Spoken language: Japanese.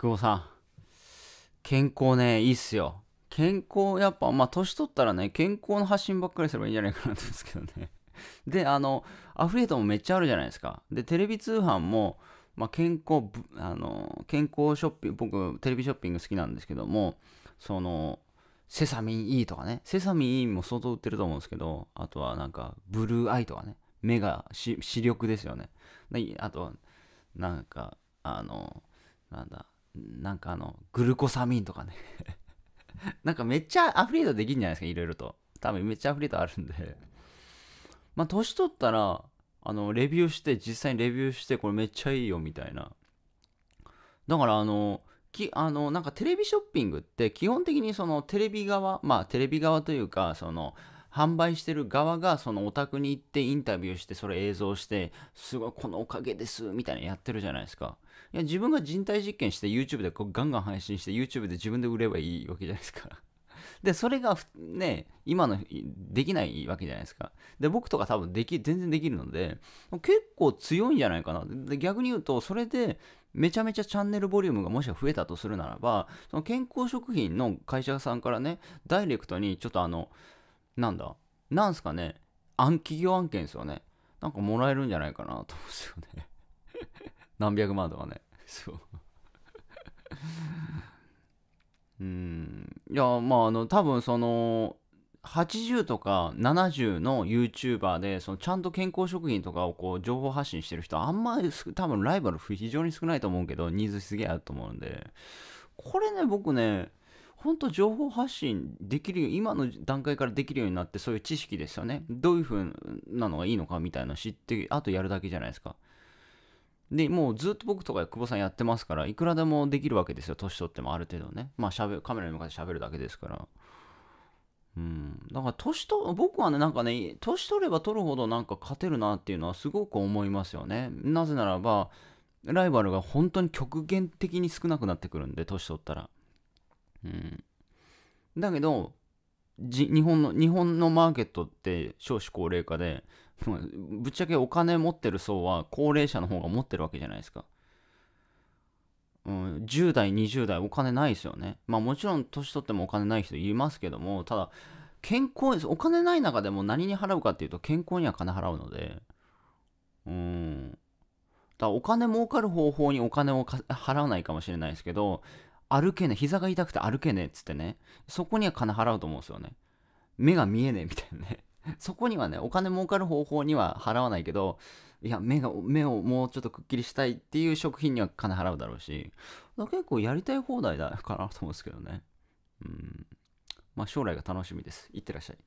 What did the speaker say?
久保さん。健康ね、いいっすよ。健康、やっぱ、まあ、年取ったらね、健康の発信ばっかりすればいいんじゃないかなと思うんですけどね。で、あの、アフリエイトもめっちゃあるじゃないですか。で、テレビ通販も、まあ、健康、あの、健康ショッピング、僕、テレビショッピング好きなんですけども、その、セサミン E とかね、セサミン E も相当売ってると思うんですけど、あとはなんか、ブルーアイとかね、目が視力ですよね。あとは、なんか、あの、なんだ、なんかあの、グルコサミンとかね なんかめっちゃアフリートできるんじゃないですか、いろいろと。多分めっちゃアフリートあるんでまあ、年取ったら、あの、レビューして、実際にレビューして、これめっちゃいいよ、みたいな。だからあの、きあのなんかテレビショッピングって基本的にそのテレビ側まあテレビ側というかその販売してる側がそのお宅に行ってインタビューしてそれ映像してすごいこのおかげですみたいなやってるじゃないですかいや自分が人体実験して YouTube でこうガンガン配信して YouTube で自分で売ればいいわけじゃないですか でそれがね今のできないわけじゃないですかで僕とか多分でき全然できるので結構強いんじゃないかなで逆に言うとそれでめちゃめちゃチャンネルボリュームがもし増えたとするならばその健康食品の会社さんからねダイレクトにちょっとあのなんだなんすかね暗企業案件ですよね。なんかもらえるんじゃないかなと思うんですよね。何百万とかね。そう。うん。いや、まあ、あの、多分その、80とか70の YouTuber でそのちゃんと健康食品とかをこう情報発信してる人あんまり多分ライバル非常に少ないと思うけどニーズすげえあると思うんでこれね僕ね本当情報発信できる今の段階からできるようになってそういう知識ですよねどういう風なのがいいのかみたいな知ってあとやるだけじゃないですかでもうずっと僕とか久保さんやってますからいくらでもできるわけですよ年取ってもある程度ねまあしゃべカメラに向かってしゃべるだけですからうんだから年と僕はねなんかね年取れば取るほどなんか勝てるなっていうのはすごく思いますよねなぜならばライバルが本当に極限的に少なくなってくるんで年取ったらうん、だけど日本の日本のマーケットって少子高齢化で ぶっちゃけお金持ってる層は高齢者の方が持ってるわけじゃないですか、うん、10代20代お金ないですよねまあもちろん年取ってもお金ない人いますけどもただ健康お金ない中でも何に払うかっていうと健康には金払うのでうんだお金儲かる方法にお金を払わないかもしれないですけど歩けね膝が痛くて歩けねえっつってねそこには金払うと思うんですよね目が見えねえみたいなね そこにはねお金儲かる方法には払わないけどいや目が目をもうちょっとくっきりしたいっていう食品には金払うだろうし結構やりたい放題だからと思うんですけどねうんまあ将来が楽しみですいってらっしゃい